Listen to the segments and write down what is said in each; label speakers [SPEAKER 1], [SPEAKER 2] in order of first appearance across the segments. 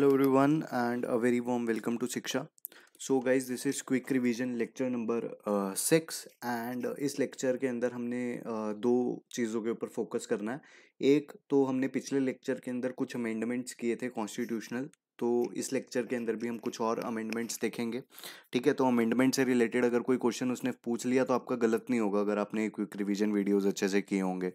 [SPEAKER 1] every everyone and a very warm welcome to Shiksha so guys this is quick revision lecture number six and इस lecture के अंदर हमने uh, दो चीज़ों के ऊपर फोकस करना है एक तो हमने पिछले लेक्चर के अंदर कुछ अमेंडमेंट्स किए थे कॉन्स्टिट्यूशनल तो इस लेक्चर के अंदर भी हम कुछ और अमेंडमेंट्स देखेंगे ठीक है तो अमेंडमेंट से रिलेटेड अगर कोई क्वेश्चन उसने पूछ लिया तो आपका गलत नहीं होगा अगर आपने क्विक रिवीजन वीडियोज़ अच्छे से किए होंगे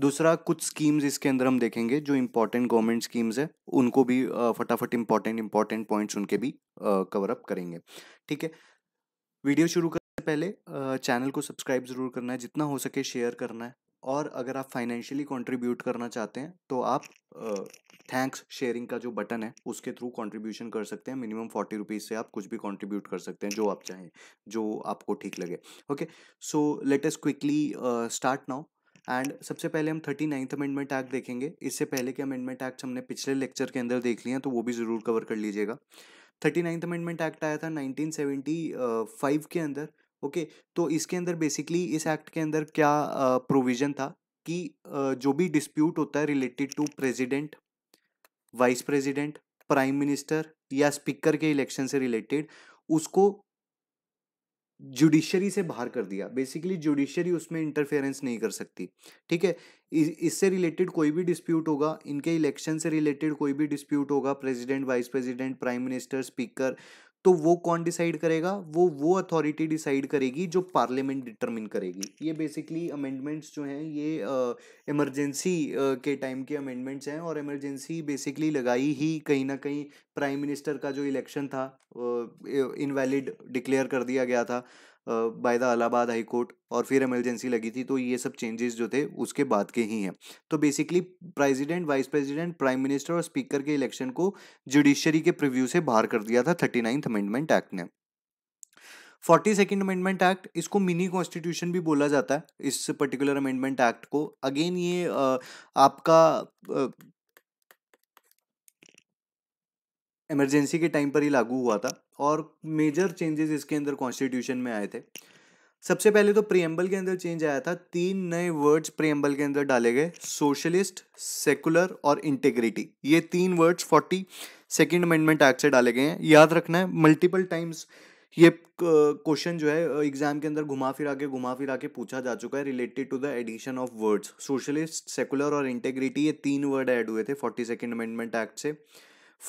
[SPEAKER 1] दूसरा कुछ स्कीम्स इसके अंदर हम देखेंगे जो इम्पोर्टेंट गवर्नमेंट स्कीम्स है उनको भी फटाफट इम्पोर्टेंट इम्पोर्टेंट पॉइंट्स उनके भी कवर अप करेंगे ठीक है वीडियो शुरू करने से पहले चैनल को सब्सक्राइब ज़रूर करना है जितना हो सके शेयर करना है और अगर आप फाइनेंशियली कंट्रीब्यूट करना चाहते हैं तो आप थैंक्स शेयरिंग का जो बटन है उसके थ्रू कंट्रीब्यूशन कर सकते हैं मिनिमम फोर्टी रुपीज़ से आप कुछ भी कंट्रीब्यूट कर सकते हैं जो आप चाहें जो आपको ठीक लगे okay so let us quickly start now and सबसे पहले हम थर्टी नाइन्थ अमेंडमेंट एक्ट देखेंगे इससे पहले के अमेंडमेंट एक्ट हमने पिछले लेक्चर के अंदर देख लिए हैं तो वो भी ज़रूर कवर कर लीजिएगा थर्टी नाइन्थ अमेंडमेंट एक्ट आया था नाइनटीन सेवेंटी फाइव के अंदर ओके okay, तो इसके अंदर बेसिकली इस एक्ट के अंदर क्या प्रोविज़न था कि जो भी डिस्प्यूट होता है related to president vice president prime minister या स्पीकर के इलेक्शन से रिलेटेड उसको जुडिशरी से बाहर कर दिया बेसिकली जुडिशरी उसमें इंटरफेरेंस नहीं कर सकती ठीक है इससे रिलेटेड कोई भी डिस्प्यूट होगा इनके इलेक्शन से रिलेटेड कोई भी डिस्प्यूट होगा president vice president prime minister speaker तो वो कौन डिसाइड करेगा वो वो अथॉरिटी डिसाइड करेगी जो पार्लियामेंट डिटरमिन करेगी ये बेसिकली अमेंडमेंट्स जो हैं ये इमरजेंसी के टाइम के अमेंडमेंट्स हैं और इमरजेंसी बेसिकली लगाई ही कहीं ना कहीं प्राइम मिनिस्टर का जो इलेक्शन था इनवैलिड डिक्लेयर कर दिया गया था by the Allahabad high court और फिर इमरजेंसी लगी थी तो ये सब चेंजेस जो थे उसके बाद के ही हैं तो basically president vice president prime minister और स्पीकर के इलेक्शन को जुडिशरी के प्रिव्यू से बाहर कर दिया था थर्टी नाइन्थ अमेंडमेंट एक्ट ने फोर्टी सेकेंड अमेंडमेंट एक्ट इसको मिनी कॉन्स्टिट्यूशन भी बोला जाता है इस पर्टिकुलर अमेंडमेंट एक्ट को अगेन ये आ, आपका इमरजेंसी के टाइम पर ही लागू हुआ था और मेजर चेंजेस इसके अंदर कॉन्स्टिट्यूशन में आए थे सबसे पहले तो प्रियम्बल के अंदर चेंज आया था तीन नए वर्ड्स प्रियम्बल के अंदर डाले गए सोशलिस्ट सेकुलर और इंटेग्रिटी ये तीन words forty second amendment act से डाले गए हैं याद रखना है मल्टीपल टाइम्स ये क्वेश्चन जो है एग्जाम के अंदर घुमा फिरा के घुमा फिरा के पूछा जा चुका है related to the addition of words socialist secular और इंटेग्रिटी ये तीन वर्ड ऐड हुए थे फोर्टी सेकेंड अमेंडमेंट एक्ट से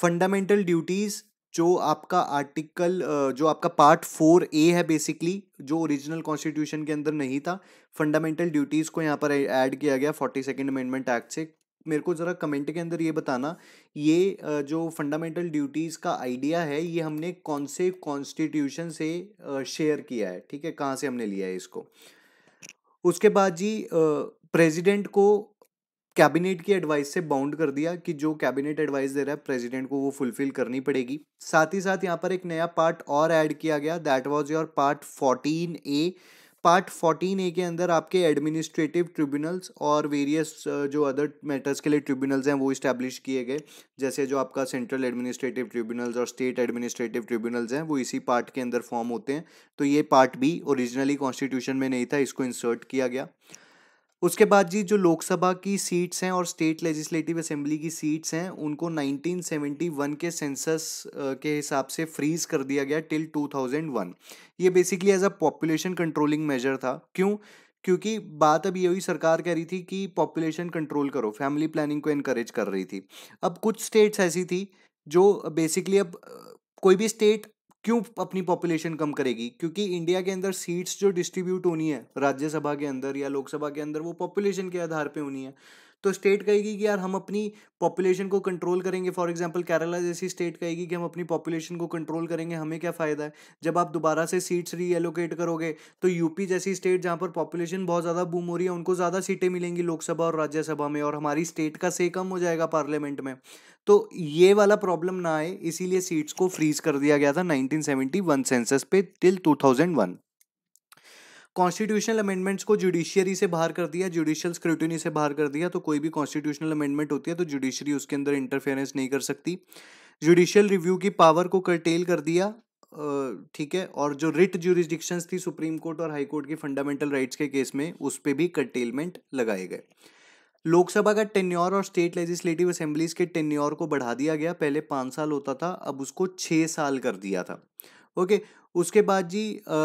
[SPEAKER 1] फंडामेंटल ड्यूटीज जो आपका आर्टिकल जो आपका पार्ट फोर ए है बेसिकली जो ओरिजिनल कॉन्स्टिट्यूशन के अंदर नहीं था फंडामेंटल ड्यूटीज़ को यहाँ पर ऐड किया गया फोर्टी सेकेंड अमेंडमेंट एक्ट से मेरे को ज़रा कमेंट के अंदर ये बताना ये जो फंडामेंटल ड्यूटीज़ का आइडिया है ये हमने कौन से कॉन्स्टिट्यूशन से शेयर किया है ठीक है कहाँ से हमने लिया है इसको उसके बाद जी प्रेसिडेंट को कैबिनेट की एडवाइस से बाउंड कर दिया कि जो कैबिनेट एडवाइस दे रहा है प्रेसिडेंट को वो फुलफिल करनी पड़ेगी साथ ही साथ यहाँ पर एक नया पार्ट और ऐड किया गया that was your part fourteen A part fourteen A के अंदर आपके एडमिनिस्ट्रेटिव ट्रिब्यूनल्स और वेरियस जो अदर मैटर्स के लिए ट्रिब्यूनल्स हैं वो इस्टेब्लिश किए गए जैसे जो आपका सेंट्रल एडमिनिस्ट्रेटिव ट्रिब्यूनल्स और स्टेट एडमिनिस्ट्रेटिव ट्रिब्यूनल्स हैं वो इसी पार्ट के अंदर फॉर्म होते हैं तो ये पार्ट भी ओरिजिनली कॉन्स्टिट्यूशन में नहीं था इसको इंसर्ट किया गया उसके बाद जी जो लोकसभा की सीट्स हैं और स्टेट लेजिस्लेटिव असेंबली की सीट्स हैं उनको 1971 के सेंसस के हिसाब से फ्रीज कर दिया गया टिल 2001 ये basically as a population controlling measure था क्यों क्योंकि बात अब ये हुई सरकार कह रही थी कि पॉपुलेशन कंट्रोल करो फैमिली प्लानिंग को इनक्रेज कर रही थी अब कुछ स्टेट्स ऐसी थी जो बेसिकली अब कोई भी स्टेट क्यों अपनी पॉपुलेशन कम करेगी क्योंकि इंडिया के अंदर सीट्स जो डिस्ट्रीब्यूट होनी है राज्यसभा के अंदर या लोकसभा के अंदर वो पॉपुलेशन के आधार पे होनी है तो स्टेट कहेगी कि यार हम अपनी पॉपुलेशन को कंट्रोल करेंगे फॉर एग्जांपल केरला जैसी स्टेट कहेगी कि हम अपनी पॉपुलेशन को कंट्रोल करेंगे हमें क्या फ़ायदा है जब आप दोबारा से सीट्स रीएलोकेट करोगे तो यूपी जैसी स्टेट जहाँ पर पॉपुलेशन बहुत ज़्यादा बूम हो रही है उनको ज़्यादा सीटें मिलेंगी लोकसभा और राज्यसभा में और हमारी स्टेट का से कम हो जाएगा पार्लियामेंट में तो ये वाला प्रॉब्लम ना आए इसीलिए सीट्स को फ्रीज कर दिया गया था वन सेंसस पे टिल वन कॉन्स्टिट्यूशनल अमेंडमेंट्स को जुडिशियरी से बाहर कर दिया जुडिशियल स्क्रूटनी से बाहर कर दिया तो कोई भी कॉन्स्टिट्यूशनल अमेंडमेंट होती है तो जुडिशरी उसके अंदर इंटरफेरेंस नहीं कर सकती जुडिशियल रिव्यू की पावर को कर्टेल कर दिया ठीक है और जो रिट ज्यूरिस्डिक्शन थी सुप्रीम कोर्ट और हाई कोर्ट की फंडामेंटल राइट्स के केस में उस पर भी कंटेलमेंट लगाए गए लोकसभा का टेन्योर और स्टेट लेजिस्लेटिव असेंबलीज के टेन्योर को बढ़ा दिया गया पहले पाँच साल होता था अब उसको छः साल कर दिया था ओके okay, उसके बाद जी आ,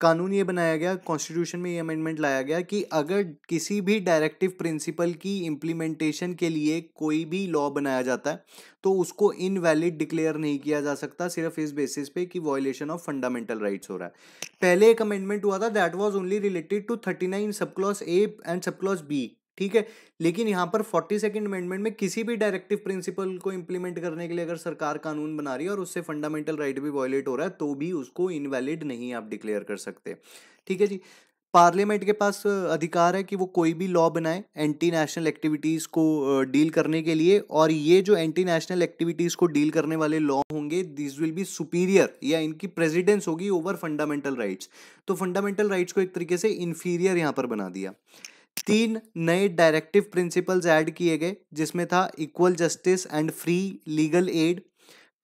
[SPEAKER 1] कानून ये बनाया गया कॉन्स्टिट्यूशन में ये अमेंडमेंट लाया गया कि अगर किसी भी डायरेक्टिव प्रिंसिपल की इम्प्लीमेंटेशन के लिए कोई भी लॉ बनाया जाता है तो उसको इनवैलिड डिक्लेयर नहीं किया जा सकता सिर्फ इस बेसिस पे कि वॉयलेशन ऑफ फंडामेंटल राइट्स हो रहा है पहले एक अमेंडमेंट हुआ था that was only related to thirty nine subclause A and subclause B ठीक है लेकिन यहाँ पर फोर्टी सेकेंड अमेंडमेंट में किसी भी डायरेक्टिव प्रिंसिपल को इम्प्लीमेंट करने के लिए अगर सरकार कानून बना रही है और उससे फंडामेंटल राइट भी वॉयलेट हो रहा है तो भी उसको इनवैलिड नहीं आप डिक्लेयर कर सकते ठीक है जी पार्लियामेंट के पास अधिकार है कि वो कोई भी लॉ बनाए एंटी नेशनल एक्टिविटीज़ को डील करने के लिए और ये जो एंटी नेशनल एक्टिविटीज़ को डील करने वाले लॉ होंगे दिस विल बी सुपीरियर या इनकी प्रेसिडेंस होगी ओवर फंडामेंटल राइट्स तो फंडामेंटल राइट्स को एक तरीके से इन्फीरियर यहाँ पर बना दिया तीन नए डायरेक्टिव प्रिंसिपल्स ऐड किए गए जिसमें था equal justice and free legal aid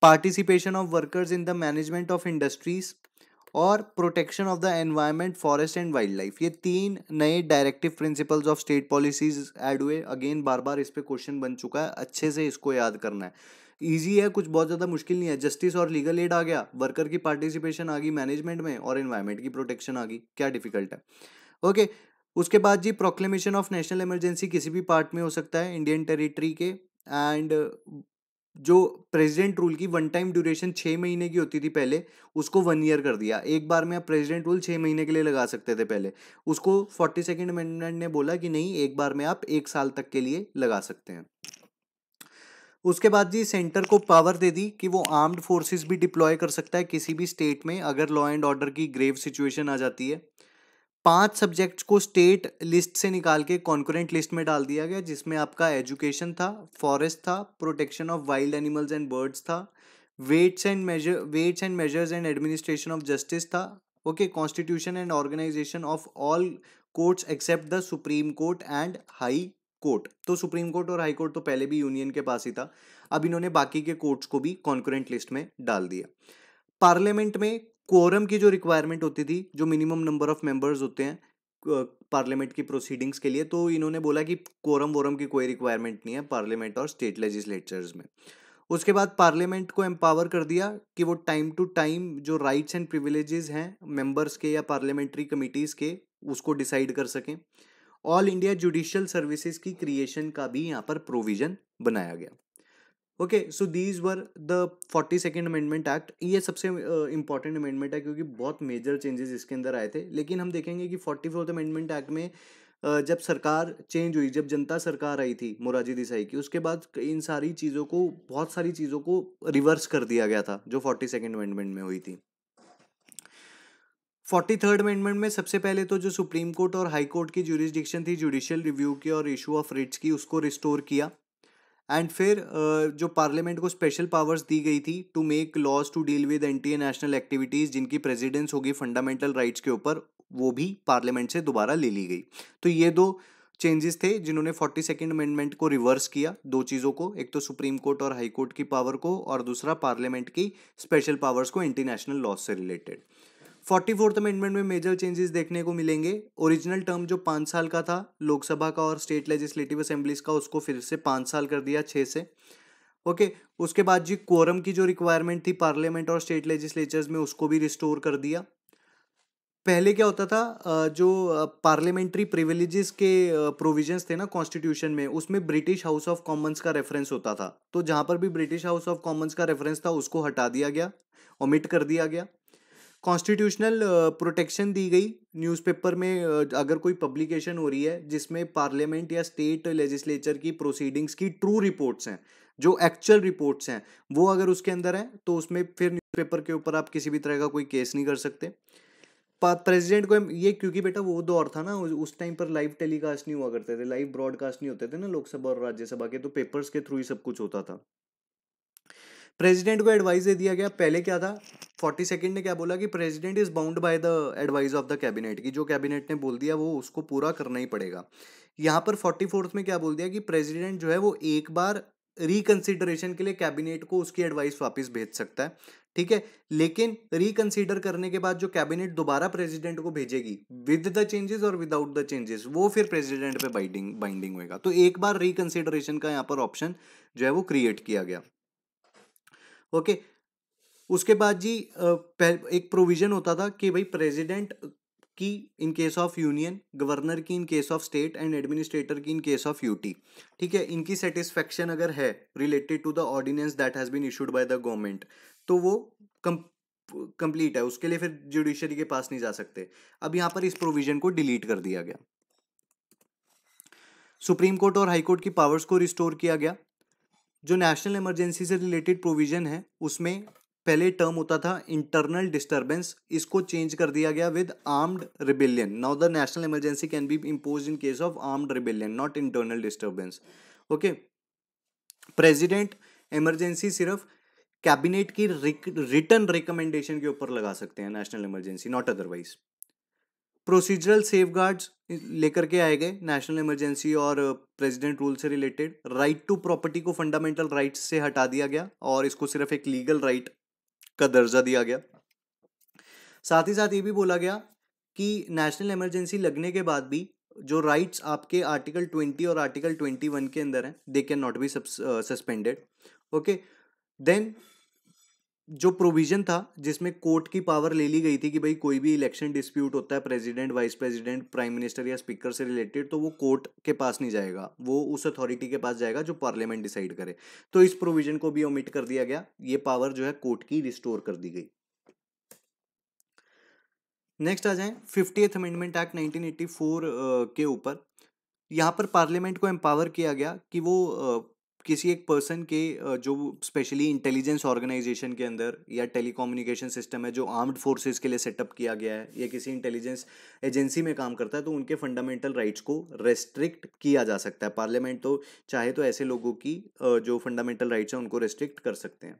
[SPEAKER 1] participation of workers in the management of industries और protection of the environment forest and wildlife ये तीन नए directive principles of state policies add हुए again बार बार इस पर क्वेश्चन बन चुका है अच्छे से इसको याद करना है ईजी है कुछ बहुत ज़्यादा मुश्किल नहीं है जस्टिस और लीगल एड आ गया वर्कर की पार्टिसिपेशन आ गई मैनेजमेंट में और इन्वायरमेंट की प्रोटेक्शन आ गई क्या डिफिकल्ट है ओके okay, उसके बाद G proclamation of national emergency किसी भी पार्ट में हो सकता है इंडियन टेरिटरी के एंड जो प्रेसिडेंट रूल की वन टाइम ड्यूरेशन छः महीने की होती थी पहले उसको वन ईयर कर दिया एक बार में आप प्रेसिडेंट रूल छः महीने के लिए लगा सकते थे पहले उसको फोर्टी सेकेंड अमेंडमेंट ने बोला कि नहीं एक बार में आप एक साल तक के लिए लगा सकते हैं उसके बाद जी सेंटर को पावर दे दी कि वो आर्म्ड फोर्सेस भी डिप्लॉय कर सकता है किसी भी स्टेट में अगर लॉ एंड ऑर्डर की ग्रेव सिचुएशन आ जाती है पांच सब्जेक्ट्स को स्टेट लिस्ट से निकाल के कॉन्करेंट लिस्ट में डाल दिया गया जिसमें आपका एजुकेशन था फॉरेस्ट था protection of wild animals and birds था weights and measure weights and measures and administration of justice था okay constitution and organisation of all courts except the supreme court and high court तो supreme court और high court तो पहले भी union के पास ही था अब इन्होंने बाकी के कोर्ट्स को भी कॉन्करेंट लिस्ट में डाल दिया पार्लियामेंट में कोरम की जो रिक्वायरमेंट होती थी जो मिनिमम नंबर ऑफ मेंबर्स होते हैं पार्लियामेंट की प्रोसीडिंग्स के लिए तो इन्होंने बोला कि कोरम वोरम की कोई रिक्वायरमेंट नहीं है पार्लियामेंट और स्टेट लेजिस्लेचर्स में उसके बाद पार्लियामेंट को एम्पावर कर दिया कि वो टाइम टू टाइम जो राइट्स एंड प्रिविलेजेस हैं मेंबर्स के या पार्लियामेंट्री कमिटीज़ के उसको डिसाइड कर सकें ऑल इंडिया जुडिशल सर्विसेज की क्रिएशन का भी यहाँ पर प्रोविज़न बनाया गया okay so these were the forty second amendment act ये सबसे इंपॉर्टेंट अमेंडमेंट है क्योंकि बहुत मेजर चेंजेस इसके अंदर आए थे लेकिन हम देखेंगे कि फोर्टी फोर्थ अमेंडमेंट एक्ट में uh, जब सरकार चेंज हुई जब जनता सरकार आई थी मोराजी देसाई की उसके बाद इन सारी चीज़ों को बहुत सारी चीज़ों को रिवर्स कर दिया गया था जो फोर्टी सेकेंड अमेंडमेंट में हुई थी फोर्टी थर्ड अमेंडमेंट में सबसे पहले तो जो सुप्रीम कोर्ट और हाई कोर्ट की जुरिस्डिक्शन थी जुडिशियल रिव्यू की और इशू ऑफ रिट्स की उसको रिस्टोर किया एंड फिर जो पार्लियामेंट को स्पेशल पावर्स दी गई थी to make laws to deal with anti national activities जिनकी प्रेजिडेंस होगी फंडामेंटल राइट्स के ऊपर वो भी पार्लियामेंट से दोबारा ले ली गई तो ये दो चेंजेस थे जिन्होंने फोर्टी सेकेंड अमेंडमेंट को रिवर्स किया दो चीज़ों को एक तो सुप्रीम कोर्ट और हाई कोर्ट की पावर को और दूसरा पार्लियामेंट की स्पेशल पावर्स को इंटरनेशनल लॉज से रिलेटेड फोर्टी फोर्थ अमेंडमेंट में मेजर चेंजेस देखने को मिलेंगे ओरिजिनल टर्म जो पाँच साल का था लोकसभा का और स्टेट लेजिस्लेटिव असेंबलीज का उसको फिर से पाँच साल कर दिया छः से ओके okay, उसके बाद जी कोरम की जो रिक्वायरमेंट थी पार्लियामेंट और स्टेट लेजिस्लेचर्स में उसको भी रिस्टोर कर दिया पहले क्या होता था जो पार्लियामेंट्री प्रिविलेजेस के प्रोविजंस थे ना कॉन्स्टिट्यूशन में उसमें ब्रिटिश हाउस ऑफ कॉमन्स का रेफरेंस होता था तो जहाँ पर भी ब्रिटिश हाउस ऑफ कॉमन्स का रेफरेंस था उसको हटा दिया गया ओमिट कर दिया गया कॉन्स्टिट्यूशनल प्रोटेक्शन दी गई न्यूज़पेपर में अगर कोई पब्लिकेशन हो रही है जिसमें पार्लियामेंट या स्टेट लेजिस्लेचर की प्रोसीडिंग्स की ट्रू रिपोर्ट्स हैं जो एक्चुअल रिपोर्ट्स हैं वो अगर उसके अंदर हैं तो उसमें फिर न्यूज़पेपर के ऊपर आप किसी भी तरह का कोई केस नहीं कर सकते प्रेसिडेंट को ये क्योंकि बेटा वो दौर तो था ना उस टाइम पर लाइव टेलीकास्ट नहीं हुआ करते थे लाइव ब्रॉडकास्ट नहीं होते थे ना लोकसभा और राज्यसभा के तो पेपर्स के थ्रू ही सब कुछ होता था प्रेसिडेंट को एडवाइस दे दिया गया पहले क्या था फोर्टी सेकेंड ने क्या बोला कि president is bound by the advice of the cabinet की जो कैबिनेट ने बोल दिया वो उसको पूरा करना ही पड़ेगा यहाँ पर फोर्टी फोर्थ में क्या बोल दिया कि प्रेसिडेंट जो है वो एक बार रिकन्सिडरेशन के लिए कैबिनेट को उसकी एडवाइस वापस भेज सकता है ठीक है लेकिन रिकन्सिडर करने के बाद जो कैबिनेट दोबारा प्रेसिडेंट को भेजेगी विद द चेंजेस और विदाउट द चेंजेस वो फिर प्रेसिडेंट पे बाइंडिंग बाइंडिंग होएगा तो एक बार रिकन्सिडरेशन का यहाँ पर ऑप्शन जो है वो क्रिएट किया गया ओके उसके बाद जी एक प्रोविज़न होता था कि भाई प्रेसिडेंट की in case of union governor की in case of state and administrator की इन केस ऑफ यूटी ठीक है इनकी सेटिस्फेक्शन अगर है related to the ordinance that has been issued by the government तो वो कम कंप्लीट है उसके लिए फिर जुडिशरी के पास नहीं जा सकते अब यहाँ पर इस प्रोविजन को डिलीट कर दिया गया सुप्रीम कोर्ट और हाई कोर्ट की पावर्स को रिस्टोर किया गया जो नेशनल इमरजेंसी से रिलेटेड प्रोविजन है उसमें पहले टर्म होता था इंटरनल डिस्टरबेंस इसको चेंज कर दिया गया with armed rebellion now the national emergency can be impose in case of armed rebellion not internal disturbance okay president emergency सिर्फ कैबिनेट की रिटर्न रिकमेंडेशन के ऊपर लगा सकते हैं national emergency not otherwise procedural safe लेकर के आए गए नेशनल इमरजेंसी और प्रेसिडेंट uh, रूल से रिलेटेड राइट टू प्रॉपर्टी को फंडामेंटल राइट से हटा दिया गया और इसको सिर्फ एक लीगल राइट का दर्जा दिया गया साथ ही साथ ये भी बोला गया कि नेशनल इमरजेंसी लगने के बाद भी जो राइट्स आपके आर्टिकल ट्वेंटी और आर्टिकल ट्वेंटी वन के अंदर हैं they can not be suspended okay then जो प्रोविजन था जिसमें कोर्ट की पावर ले ली गई थी कि भाई कोई भी इलेक्शन डिस्प्यूट होता है president vice president prime minister या स्पीकर से रिलेटेड तो वो कोर्ट के पास नहीं जाएगा वो उस अथॉरिटी के पास जाएगा जो पार्लियामेंट डिसाइड करे तो इस प्रोविजन को भी ओमिट कर दिया गया ये पावर जो है कोर्ट की रिस्टोर कर दी गई नेक्स्ट आ जाए फिफ्टी अमेंडमेंट एक्ट नाइनटीन के ऊपर यहाँ पर पार्लियामेंट को एम्पावर किया गया कि वो किसी एक पर्सन के जो स्पेशली इंटेलिजेंस ऑर्गेनाइजेशन के अंदर या टेलीकम्युनिकेशन सिस्टम है जो आर्म्ड फोर्सेस के लिए सेटअप किया गया है या किसी इंटेलिजेंस एजेंसी में काम करता है तो उनके फंडामेंटल राइट्स को रेस्ट्रिक्ट किया जा सकता है पार्लियामेंट तो चाहे तो ऐसे लोगों की जो फंडामेंटल राइट्स हैं उनको रेस्ट्रिक्ट कर सकते हैं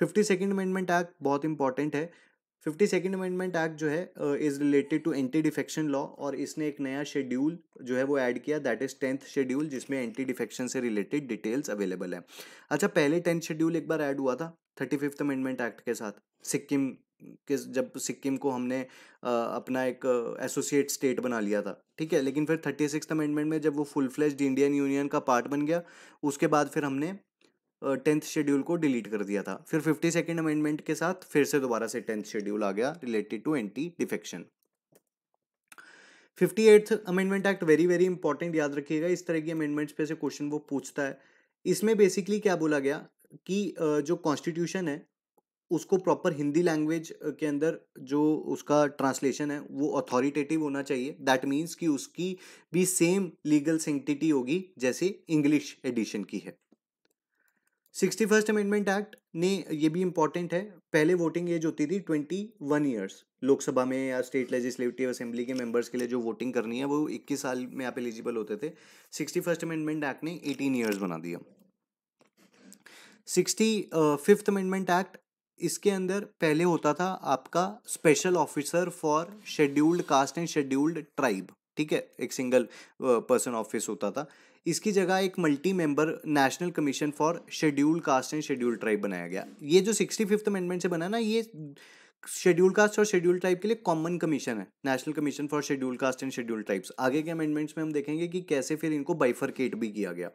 [SPEAKER 1] फिफ्टी सेकेंड अमेंडमेंट एक्ट बहुत इंपॉर्टेंट है फिफ्टी सेकेंड अमेंडमेंट एक्ट जो है is related to anti defection law और इसने एक नया शेड्यूल जो है वो ऐड किया दैट इज टेंथ शेड्यूल जिसमें एंटी डिफेक्शन से रिलेटेड डिटेल्स अवेलेबल है अच्छा पहले टेंथ शेड्यूल एक बार ऐड हुआ था थर्टी फिफ्थ अमेंडमेंट एक्ट के साथ सिक्किम के जब सिक्किम को हमने अपना एक एसोसिएट स्टेट बना लिया था ठीक है लेकिन फिर थर्टी सिक्स अमेंडमेंट में जब वो फुल फ्लेज्ड इंडियन यूनियन का पार्ट बन गया उसके बाद फिर हमने टेंथ शेड्यूल को डिलीट कर दिया था फिर फिफ्टी सेकेंड अमेंडमेंट के साथ फिर से दोबारा से टेंथ शेड्यूल आ गया related to anti defection fifty eighth amendment act very very important याद रखिएगा इस तरह की अमेंडमेंट्स पे से क्वेश्चन वो पूछता है इसमें बेसिकली क्या बोला गया कि जो कॉन्स्टिट्यूशन है उसको प्रॉपर हिंदी लैंग्वेज के अंदर जो उसका ट्रांसलेशन है वो अथॉरिटेटिव होना चाहिए दैट मीन्स कि उसकी भी सेम लीगल सेंटिटी होगी जैसे इंग्लिश एडिशन की है सिक्सटी फर्स्ट अमेंडमेंट एक्ट ने ये भी इंपॉर्टेंट है पहले वोटिंग एज होती थी ट्वेंटी वन ईयर्स लोकसभा में या स्टेट लेजिस्लेटिव असेंबली के मेंबर्स के लिए जो वोटिंग करनी है वो इक्कीस साल में आप एलिजिबल होते थे सिक्सटी फर्स्ट अमेंडमेंट एक्ट ने एटीन ईयर्स बना दिया सिक्सटी फिफ्थ अमेंडमेंट एक्ट इसके अंदर पहले होता था आपका special officer for scheduled caste and scheduled tribe ठीक है एक सिंगल पर्सन ऑफिस होता था इसकी जगह एक multi member national commission for schedule caste and schedule tribe बनाया गया ये जो सिक्सटी फिफ्थ अमेंडमेंट से बना ना ये शेड्यूल कास्ट और शेड्यूल ट्राइब के लिए कॉमन कमीशन है national commission for schedule caste and schedule tribes आगे के अमेंडमेंट्स में हम देखेंगे कि कैसे फिर इनको बाइफरकेट भी किया गया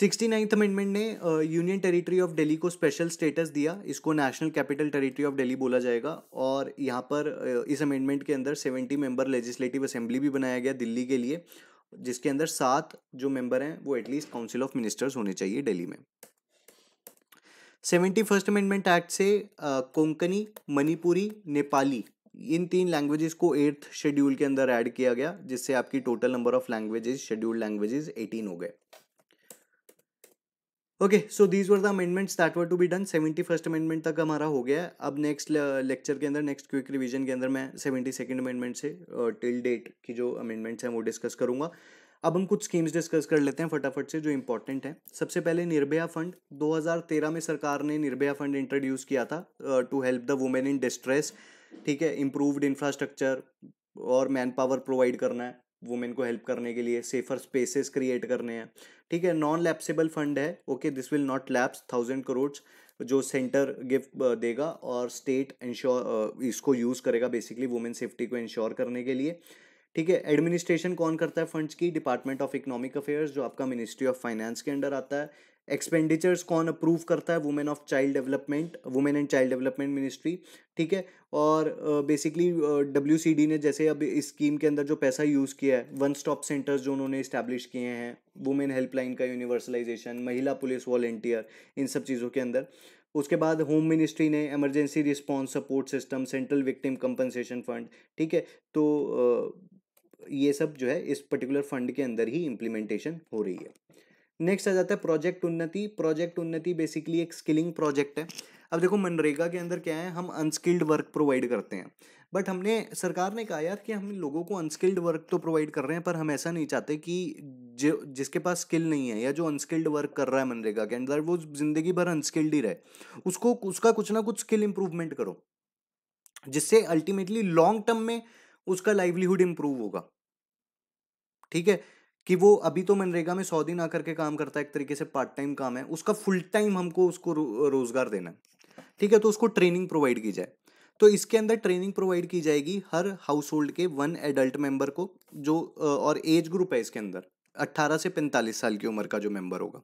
[SPEAKER 1] सिक्सटी नाइन्थ अमेंडमेंट ने यूनियन टेरिटरी ऑफ दिल्ली को स्पेशल स्टेटस दिया इसको national capital territory of Delhi बोला जाएगा और यहाँ पर uh, इस अमेंडमेंट के अंदर सेवेंटी मेंबर लेजिस्लेटिव असेंबली भी बनाया गया दिल्ली के लिए जिसके अंदर सात जो मेंबर हैं वो एटलीस्ट काउंसिल ऑफ मिनिस्टर्स होने चाहिए दिल्ली में सेवेंटी फर्स्ट अमेंडमेंट एक्ट से कोंकणी मणिपुरी नेपाली इन तीन लैंग्वेजेस को एट्थ शेड्यूल के अंदर ऐड किया गया जिससे आपकी total number of languages scheduled languages eighteen हो गए okay so these were the amendments that were to be done seventy first amendment तक हमारा हो गया है अब नेक्स्ट लेक्चर uh, के अंदर नेक्स्ट क्विक रिवीजन के अंदर मैं सेवेंटी सेकेंड अमेंडमेंट से टिल uh, डेट की जो अमेंडमेंट्स हैं वो डिस्कस करूंगा अब हम कुछ स्कीम्स डिस्कस कर लेते हैं फटाफट से जो इंपॉर्टेंट है सबसे पहले निर्भया फंड 2013 में सरकार ने निर्भया फंड इंट्रोड्यूस किया था to help the women in distress ठीक है इम्प्रूव्ड इंफ्रास्ट्रक्चर और मैन पावर प्रोवाइड करना है वुमेन को हेल्प करने के लिए सेफर स्पेसेस क्रिएट करने हैं ठीक है नॉन लैप्सेबल फंड है okay this will not lapse thousand crores जो सेंटर गिफ्ट uh, देगा और स्टेट इंश्योर uh, इसको यूज़ करेगा बेसिकली वुमेन सेफ्टी को इंश्योर करने के लिए ठीक है एडमिनिस्ट्रेशन कौन करता है फंड्स की डिपार्टमेंट ऑफ इकोनॉमिक अफेयर्स जो आपका मिनिस्ट्री ऑफ फाइनेंस के अंडर आता है एक्सपेंडिचर्स कौन अप्रूव करता है women of child development women and child development ministry ठीक है और बेसिकली डब्ल्यू सी डी ने जैसे अब इस स्कीम के अंदर जो पैसा यूज़ किया है वन स्टॉप सेंटर्स जो उन्होंने इस्टेब्लिश किए हैं वुमेन हेल्पलाइन का यूनिवर्सलाइजेशन महिला पुलिस वॉलेंटियर इन सब चीज़ों के अंदर उसके बाद होम मिनिस्ट्री ने emergency response support system central victim compensation fund ठीक है तो ये सब जो है इस पर्टिकुलर फंड के अंदर ही इम्प्लीमेंटेशन हो रही है नेक्स्ट आ जाता है प्रोजेक्ट उन्नति प्रोजेक्ट उन्नति बेसिकली एक स्किलिंग प्रोजेक्ट है अब देखो मनरेगा के अंदर क्या है हम अनस्किल्ड वर्क प्रोवाइड करते हैं बट हमने सरकार ने कहा यार कि हम लोगों को अनस्किल्ड वर्क तो प्रोवाइड कर रहे हैं पर हम ऐसा नहीं चाहते कि जो जिसके पास स्किल नहीं है या जो अनस्किल्ड वर्क कर रहा है मनरेगा के अंदर वो ज़िंदगी भर अनस्किल्ड ही रहे उसको उसका कुछ ना कुछ स्किल इम्प्रूवमेंट करो जिससे अल्टीमेटली लॉन्ग टर्म में उसका लाइवलीहुड इम्प्रूव होगा ठीक है कि वो अभी तो मनरेगा में सौ दिन आकर के काम करता है एक तरीके से पार्ट टाइम काम है उसका फुल टाइम हमको उसको रो, रोज़गार देना है ठीक है तो उसको ट्रेनिंग प्रोवाइड की जाए तो इसके अंदर ट्रेनिंग प्रोवाइड की जाएगी हर हाउस होल्ड के वन एडल्ट मेंबर को जो और एज ग्रुप है इसके अंदर अट्ठारह से पैंतालीस साल की उम्र का जो मेंबर होगा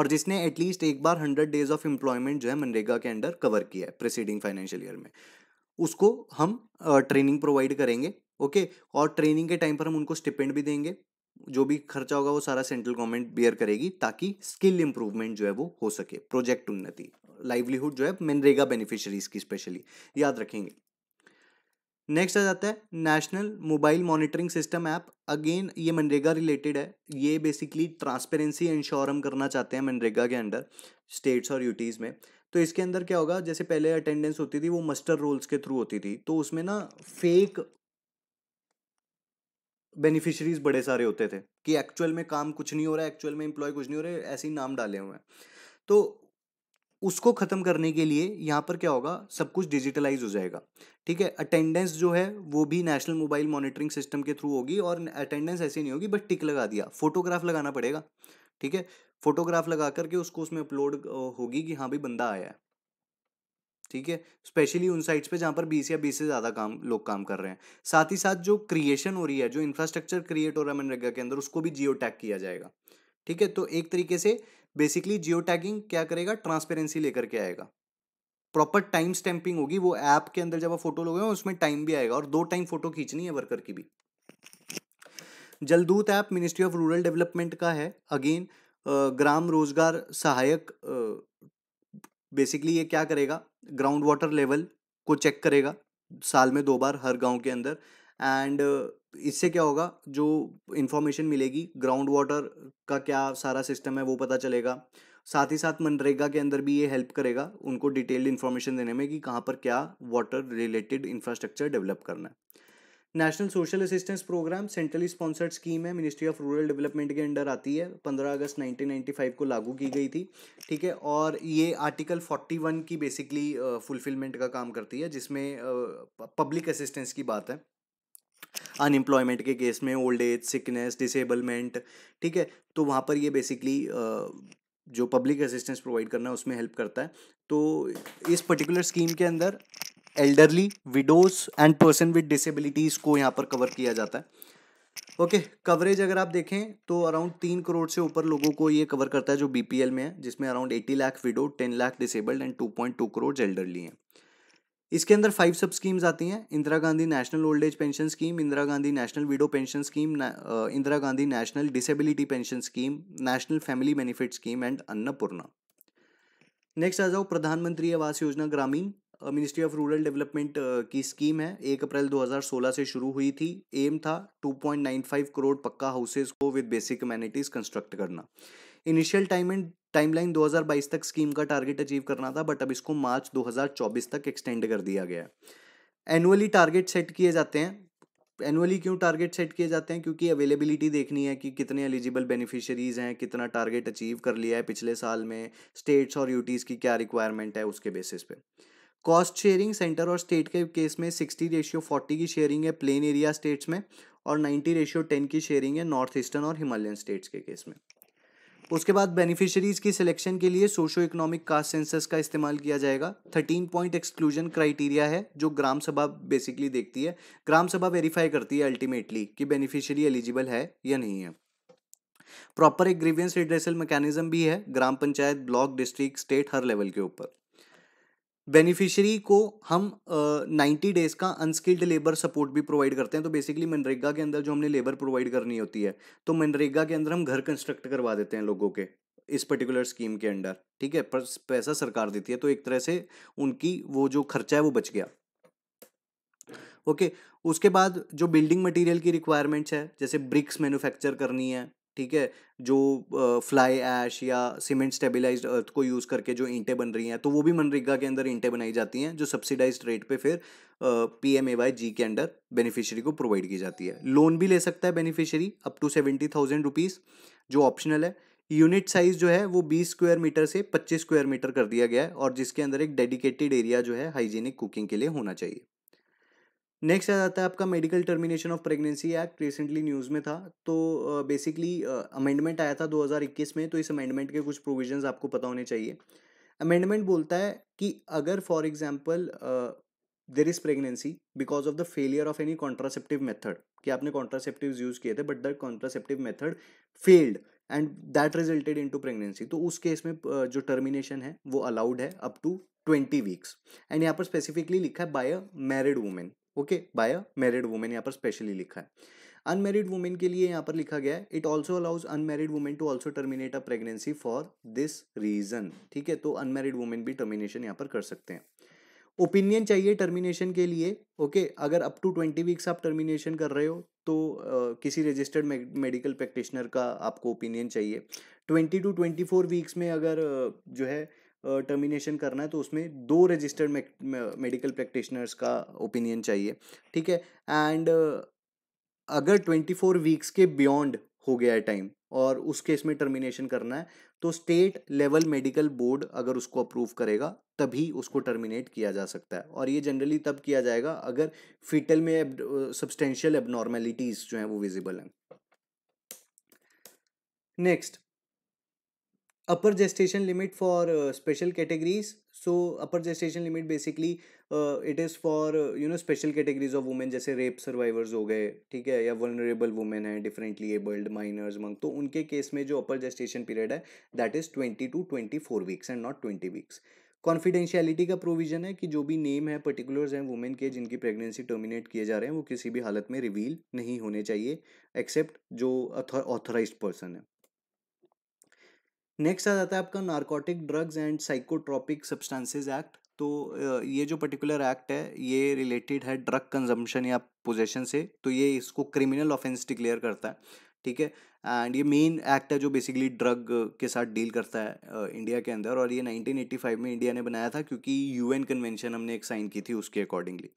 [SPEAKER 1] और जिसने एटलीस्ट एक बार हंड्रेड डेज ऑफ एम्प्लॉयमेंट जो है मनरेगा के अंडर कवर किया है प्रिसीडिंग फाइनेंशियल ईयर में उसको हम ट्रेनिंग प्रोवाइड करेंगे ओके और ट्रेनिंग के टाइम पर हम उनको स्टिपेंड भी देंगे जो भी खर्चा होगा वो सारा सेंट्रल गवर्नमेंट बियर करेगी ताकि स्किल इंप्रूवमेंट जो है वो हो सके प्रोजेक्ट उन्नति लाइवलीहुड जो है मनरेगा बेनिफिशरीज की स्पेशली याद रखेंगे नेक्स्ट आ जाता है national mobile monitoring system app again ये मनरेगा रिलेटेड है ये बेसिकली ट्रांसपेरेंसी इंश्योर हम करना चाहते हैं मनरेगा के अंडर स्टेट्स और यूटीज़ में तो इसके अंदर क्या होगा जैसे पहले अटेंडेंस होती थी वो मस्टर रोल्स के थ्रू होती थी तो उसमें ना फेक बेनिफिशरीज बड़े सारे होते थे कि एक्चुअल में काम कुछ नहीं हो रहा है एक्चुअल में एम्प्लॉय कुछ नहीं हो रहा है ऐसे ही नाम डाले हुए हैं तो उसको ख़त्म करने के लिए यहाँ पर क्या होगा सब कुछ डिजिटलाइज हो जाएगा ठीक है अटेंडेंस जो है वो भी नेशनल मोबाइल मॉनिटरिंग सिस्टम के थ्रू होगी और अटेंडेंस ऐसी नहीं होगी बट टिक लगा दिया फोटोग्राफ लगाना पड़ेगा ठीक है फोटोग्राफ लगा करके उसको उसमें अपलोड होगी कि हाँ भाई बंदा आया है ठीक है स्पेशली उन साइड्स पे जहाँ पर बीस या बीस से ज़्यादा काम लोग काम कर रहे हैं साथ ही साथ जो क्रिएशन हो रही है जो इंफ्रास्ट्रक्चर क्रिएट हो रहा है मनरेगा के अंदर उसको भी जियो टैग किया जाएगा ठीक है तो एक तरीके से बेसिकली जियो टैगिंग क्या करेगा ट्रांसपेरेंसी लेकर के आएगा प्रॉपर टाइम स्टैंपिंग होगी वो ऐप के अंदर जब आप फोटो लोगे उसमें टाइम भी आएगा और दो टाइम फोटो खींचनी है वर्कर की भी Jaldoot app ministry of rural development का है अगेन ग्राम रोजगार सहायक बेसिकली ये क्या करेगा ग्राउंड वाटर लेवल को चेक करेगा साल में दो बार हर गांव के अंदर एंड इससे क्या होगा जो इन्फॉर्मेशन मिलेगी ग्राउंड वाटर का क्या सारा सिस्टम है वो पता चलेगा साथ ही साथ मनरेगा के अंदर भी ये हेल्प करेगा उनको डिटेल्ड इन्फॉर्मेशन देने में कि कहाँ पर क्या वाटर रिलेटेड इंफ्रास्ट्रक्चर डेवलप करना है national social assistance programme centrally sponsored scheme है मिनिस्ट्री ऑफ रूरल डेवलपमेंट के अंडर आती है पंद्रह अगस्त नाइनटीन फाइव को लागू की गई थी ठीक है और ये आर्टिकल फोर्टी वन की बेसिकली फुलफिलमेंट का काम करती है जिसमें पब्लिक असिस्टेंस की बात है अनएम्प्लॉयमेंट के केस में ओल्ड एज सिकनेस डिसेबलमेंट ठीक है तो वहाँ पर ये बेसिकली जो पब्लिक असिस्टेंस प्रोवाइड करना है उसमें हेल्प करता है तो इस पर्टिकुलर स्कीम के अंदर elderly widows and person with disabilities को यहाँ पर कवर किया जाता है ओके okay, कवरेज अगर आप देखें तो अराउंड तीन करोड़ से ऊपर लोगों को ये कवर करता है जो बीपीएल में है जिसमें around eighty lakh widow ten lakh disabled and two point two crore elderly हैं इसके अंदर फाइव सब स्कीम्स आती हैं Indira Gandhi national old age pension scheme Indira Gandhi national widow pension scheme Indira Gandhi national disability pension scheme national family benefit scheme and Annapurna next आ जाओ Pradhan Mantri Awas Yojana Gramin ministry of rural development की scheme है एक अप्रैल 2016 से शुरू हुई थी एम था 2.95 करोड़ पक्का हाउसेज को विद बेसिक कम्युनिटीज कंस्ट्रक्ट करना इनिशियल टाइम एंड टाइमलाइन 2022 तक स्कीम का टारगेट अचीव करना था बट अब इसको मार्च 2024 तक एक्सटेंड कर दिया गया है एनुअली टारगेट सेट किए जाते हैं एनुअली क्यों टारगेट सेट किए जाते हैं क्योंकि अवेलेबिलिटी देखनी है कि कितने एलिजिबल बेनिफिशरीज हैं कितना टारगेट अचीव कर लिया है पिछले साल में स्टेट्स और यूटीज़ की क्या रिक्वायरमेंट है उसके बेसिस पे कॉस्ट शेयरिंग सेंटर और स्टेट के केस में सिक्सटी रेशियो फोर्टी की शेयरिंग है प्लेन एरिया स्टेट्स में और नाइन्टी रेशियो टेन की शेयरिंग है नॉर्थ ईस्टर्न और हिमालयन स्टेट्स के केस में उसके बाद बेनिफिशरीज की सिलेक्शन के लिए सोशो इकोनॉमिक कास्ट सेंसस का इस्तेमाल किया जाएगा थर्टीन पॉइंट एक्सक्लूजन क्राइटेरिया है जो ग्राम सभा बेसिकली देखती है ग्राम सभा वेरीफाई करती है अल्टीमेटली कि बेनिफिशियरी एलिजिबल है या नहीं है प्रॉपर एक ग्रीवियंस रिड्रेसल मैकेनिज्म भी है gram panchayat block district state हर लेवल के ऊपर बेनिफिशरी को हम नाइन्टी डेज़ का अनस्किल्ड लेबर सपोर्ट भी प्रोवाइड करते हैं तो बेसिकली मनरेगा के अंदर जो हमने लेबर प्रोवाइड करनी होती है तो मनरेगा के अंदर हम घर कंस्ट्रक्ट करवा देते हैं लोगों के इस पर्टिकुलर स्कीम के अंडर ठीक है पर पैसा सरकार देती है तो एक तरह से उनकी वो जो खर्चा है वो बच गया ओके okay, उसके बाद जो बिल्डिंग मटेरियल की रिक्वायरमेंट्स है जैसे ब्रिक्स मैन्युफैक्चर करनी है ठीक है जो फ्लाई ऐश या सीमेंट स्टेबिलाइज अर्थ को यूज़ करके जो ईंटें बन रही हैं तो वो भी मनरेगा के अंदर ईंटें बनाई जाती हैं जो सब्सिडाइज रेट पे फिर P M A Y G के अंडर बेनिफिशियरी को प्रोवाइड की जाती है लोन भी ले सकता है beneficiary up to seventy thousand rupees जो ऑप्शनल है यूनिट साइज़ जो है वो बीस स्क्वायर मीटर से पच्चीस स्क्वायर मीटर कर दिया गया है और जिसके अंदर एक डेडिकेटेड एरिया जो है हाइजीनिक कुकिंग के लिए होना चाहिए नेक्स्ट आ जाता है आपका medical termination of pregnancy act recently news में था तो बेसिकली अमेंडमेंट आया था 2021 में तो इस अमेंडमेंट के कुछ प्रोविजंस आपको पता होने चाहिए अमेंडमेंट बोलता है कि अगर for example there is pregnancy because of the failure of any contraceptive method कि आपने कॉन्ट्रासेप्टिव यूज़ किए थे but that contraceptive method failed and that resulted into pregnancy तो उस केस में जो टर्मिनेशन है वो अलाउड है up to twenty weeks and यहाँ पर स्पेसिफिकली लिखा है by a married women okay by a married women यहाँ पर स्पेशली लिखा है अनमेरिड वुमेन के लिए यहाँ पर लिखा गया है it also allows unmarried women to also terminate a pregnancy for this reason ठीक है तो अनमेरिड वुमेन भी टर्मिनेशन यहाँ पर कर सकते हैं ओपिनियन चाहिए टर्मिनेशन के लिए ओके okay, अगर अप टू ट्वेंटी वीक्स आप टर्मिनेशन कर रहे हो तो uh, किसी रजिस्टर्ड मेडिकल प्रैक्टिशनर का आपको ओपिनियन चाहिए twenty two twenty four weeks में अगर uh, जो है टर्मिनेशन करना है तो उसमें दो रजिस्टर्ड मेडिकल प्रैक्टिशनर्स का ओपिनियन चाहिए ठीक है एंड अगर ट्वेंटी फोर वीक्स के बियॉन्ड हो गया है टाइम और उस केस में टर्मिनेशन करना है तो स्टेट लेवल मेडिकल बोर्ड अगर उसको अप्रूव करेगा तभी उसको टर्मिनेट किया जा सकता है और ये जनरली तब किया जाएगा अगर फिटल में सब्सटेंशियल एबनॉर्मेलिटीज़ जो हैं वो विजिबल हैं next upper gestation limit for special categories so upper gestation limit basically it is for you know special categories of women जैसे रेप सर्वाइवर्स हो गए ठीक है या वनरेबल वुमेन है डिफरेंटली एबल्ड माइनर्स मंग तो उनके केस में जो अपर जेस्टेशन पीरियड है that is twenty two twenty four weeks and not twenty weeks confidentiality का प्रोविजन है कि जो भी नेम है पर्टिकुलर्स हैं वुमेन के जिनकी प्रेगनेंसी टर्मिनेट किए जा रहे हैं वो किसी भी हालत में रिवील नहीं होने चाहिए एक्सेप्ट जो ऑथोराइज पर्सन है नेक्स्ट आ जाता है आपका narcotic drugs and psychotropic substances act तो ये जो पर्टिकुलर एक्ट है ये रिलेटेड है ड्रग कंजम्पशन या पोजेशन से तो ये इसको क्रिमिनल ऑफेंस डिक्लेयर करता है ठीक है एंड ये मेन एक्ट है जो बेसिकली ड्रग के साथ डील करता है इंडिया के अंदर और ये 1985 में इंडिया ने बनाया था क्योंकि यूएन कन्वेंशन हमने एक साइन की थी उसके अकॉर्डिंगली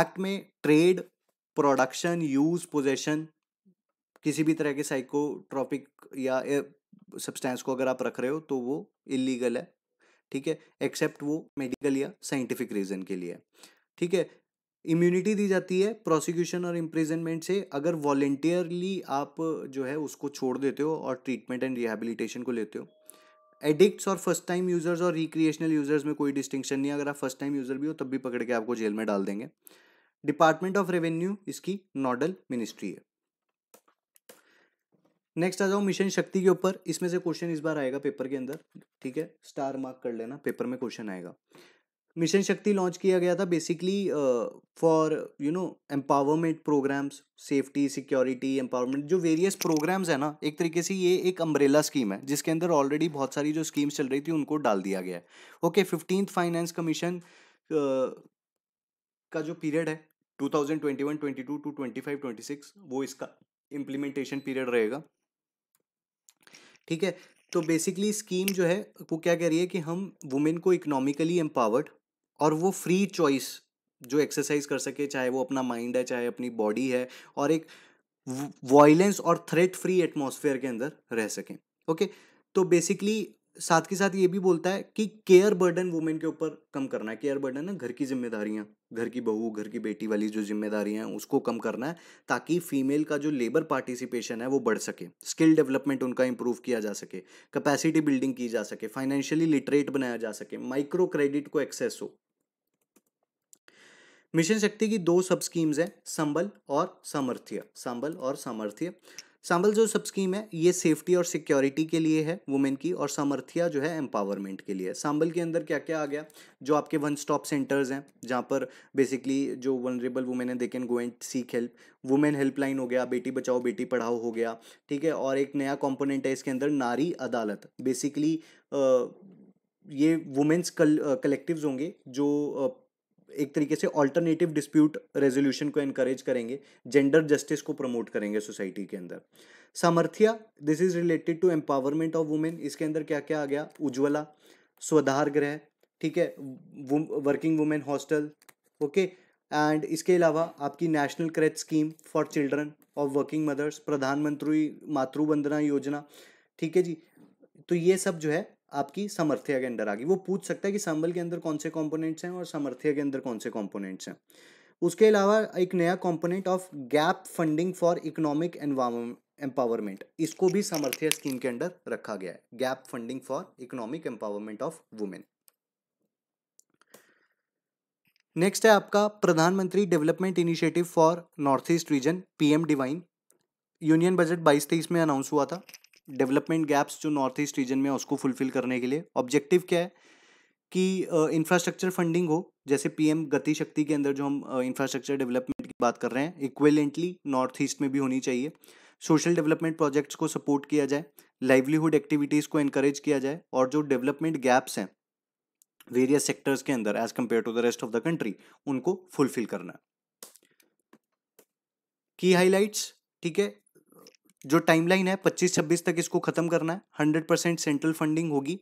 [SPEAKER 1] एक्ट में ट्रेड प्रोडक्शन यूज पोजेशन किसी भी तरह के साइकोट्रॉपिक या सब्सटेंस को अगर आप रख रहे हो तो वो इलीगल है ठीक है एक्सेप्ट वो मेडिकल या साइंटिफिक रीजन के लिए ठीक है इम्यूनिटी दी जाती है प्रोसिक्यूशन और इम्प्रिजनमेंट से अगर वॉल्टियरली आप जो है उसको छोड़ देते हो और ट्रीटमेंट एंड रिहेबिलिटेशन को लेते हो एडिक्ट्स और फर्स्ट टाइम यूजर्स और रिक्रिएशनल यूजर्स में कोई डिस्टिंक्शन नहीं अगर आप फर्स्ट टाइम यूजर भी हो तब भी पकड़ के आपको जेल में डाल देंगे डिपार्टमेंट ऑफ रेवेन्यू इसकी नोडल मिनिस्ट्री है नेक्स्ट आ जाओ मिशन शक्ति के ऊपर इसमें से क्वेश्चन इस बार आएगा पेपर के अंदर ठीक है स्टार मार्क कर लेना पेपर में क्वेश्चन आएगा मिशन शक्ति लॉन्च किया गया था basically for you know empowerment programmes safety security empowerment जो वेरियस प्रोग्राम्स है ना एक तरीके से ये एक अम्ब्रेला स्कीम है जिसके अंदर ऑलरेडी बहुत सारी जो स्कीम्स चल रही थी उनको डाल दिया गया है ओके फिफ्टींथ फाइनेंस कमीशन का जो पीरियड है two thousand twenty one twenty two twenty six वो इसका इम्प्लीमेंटेशन पीरियड रहेगा ठीक है तो बेसिकली स्कीम जो है वो क्या कह रही है कि हम वुमेन को इकोनॉमिकली एम्पावर्ड और वो फ्री चॉइस जो एक्सरसाइज कर सके चाहे वो अपना माइंड है चाहे अपनी बॉडी है और एक वायलेंस और थ्रेट फ्री एटमोसफेयर के अंदर रह सकें ओके तो बेसिकली साथ के साथ ये भी बोलता है कि केयर बर्डन वुमेन के ऊपर कम करना है केयर बर्डन है घर की जिम्मेदारियाँ घर की बहू घर की बेटी वाली जो जिम्मेदारियाँ हैं उसको कम करना है ताकि फीमेल का जो लेबर पार्टिसिपेशन है वो बढ़ सके स्किल डेवलपमेंट उनका इंप्रूव किया जा सके कैपेसिटी बिल्डिंग की जा सके फाइनेंशियली लिटरेट बनाया जा सके माइक्रो क्रेडिट को एक्सेस हो मिशन शक्ति की दो सब स्कीम्स हैं संबल और सामर्थ्य संबल और सामर्थ्य सांबल जो सब स्कीम है ये सेफ्टी और सिक्योरिटी के लिए है वुमेन की और सामर्थ्या जो है एम्पावरमेंट के लिए सांबल के अंदर क्या क्या आ गया जो आपके वन स्टॉप सेंटर्स हैं जहाँ पर बेसिकली जो वनरेबल वुमेन है they can go and seek help women helpline हो गया बेटी बचाओ बेटी पढ़ाओ हो गया ठीक है और एक नया कॉम्पोनेंट है इसके अंदर नारी अदालत बेसिकली ये वुमेन्स कल कलेक्टिव्स होंगे जो एक तरीके से ऑल्टरनेटिव डिस्प्यूट रेजोल्यूशन को इनकरेज करेंगे जेंडर जस्टिस को प्रमोट करेंगे सोसाइटी के अंदर Samarthya this is related to empowerment of women इसके अंदर क्या क्या आ गया उज्ज्वला स्वधार गृह ठीक है working women hostel okay and इसके अलावा आपकी national creche scheme for children of working mothers Pradhan Mantri Matru वंदना योजना ठीक है जी तो ये सब जो है आपकी समर्थ्या के अंदर आ गई वो पूछ सकता है कि संबल के अंदर कौन से कंपोनेंट्स हैं और समर्थ्या के अंदर कौन से कंपोनेंट्स हैं उसके अलावा एक नया component of gap funding for economic empowerment इसको भी समर्थ्या स्कीम के अंदर रखा गया है gap funding for economic empowerment of women next है आपका Pradhan Mantri development initiative for north east region PM DevINE union budget बाईस तेईस में अनाउंस हुआ था डेवलपमेंट गैप्स जो नॉर्थ ईस्ट रीजन में है उसको फुलफिल करने के लिए ऑब्जेक्टिव क्या है कि इंफ्रास्ट्रक्चर फंडिंग हो जैसे पीएम गति शक्ति के अंदर जो हम इंफ्रास्ट्रक्चर डेवलपमेंट की बात कर रहे हैं इक्वेलेंटली नॉर्थ ईस्ट में भी होनी चाहिए सोशल डेवलपमेंट प्रोजेक्ट्स को सपोर्ट किया जाए लाइवलीहुड एक्टिविटीज़ को इनक्रेज किया जाए और जो डेवलपमेंट गैप्स हैं वेरियस सेक्टर्स के अंदर as compared to the rest of the country उनको फुलफिल करना की हाईलाइट्स ठीक है जो टाइमलाइन है 25-26 तक इसको ख़त्म करना है 100 परसेंट सेंट्रल फंडिंग होगी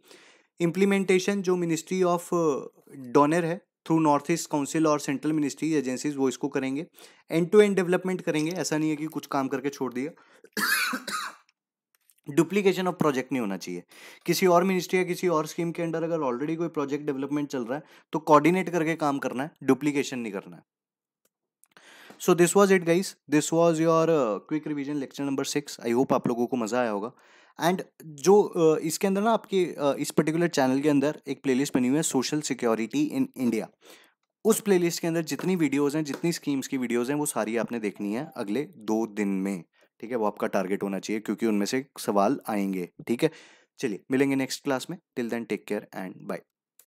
[SPEAKER 1] इम्प्लीमेंटेशन जो मिनिस्ट्री ऑफ डोनर है थ्रू नॉर्थ ईस्ट काउंसिल और सेंट्रल मिनिस्ट्री एजेंसीज वो इसको करेंगे एंड टू एंड डेवलपमेंट करेंगे ऐसा नहीं है कि कुछ काम करके छोड़ दिया डुप्लीकेशन ऑफ प्रोजेक्ट नहीं होना चाहिए किसी और मिनिस्ट्री या किसी और स्कीम के अंडर अगर ऑलरेडी कोई प्रोजेक्ट डेवलपमेंट चल रहा है तो कोऑर्डिनेट करके काम करना है डुप्लीकेशन नहीं करना है so this was it guys this was your quick revision lecture number six I hope आप लोगों को मज़ा आया होगा एंड जो uh, इसके अंदर ना आपके uh, इस पर्टिकुलर चैनल के अंदर एक प्लेलिस्ट बनी हुई है सोशल सिक्योरिटी इन इंडिया उस प्लेलिस्ट के अंदर जितनी वीडियोज़ हैं जितनी स्कीम्स की वीडियोज़ हैं वो सारी आपने देखनी है अगले दो दिन में ठीक है वो आपका टारगेट होना चाहिए क्योंकि उनमें से सवाल आएंगे ठीक है चलिए मिलेंगे नेक्स्ट क्लास में till then take care and bye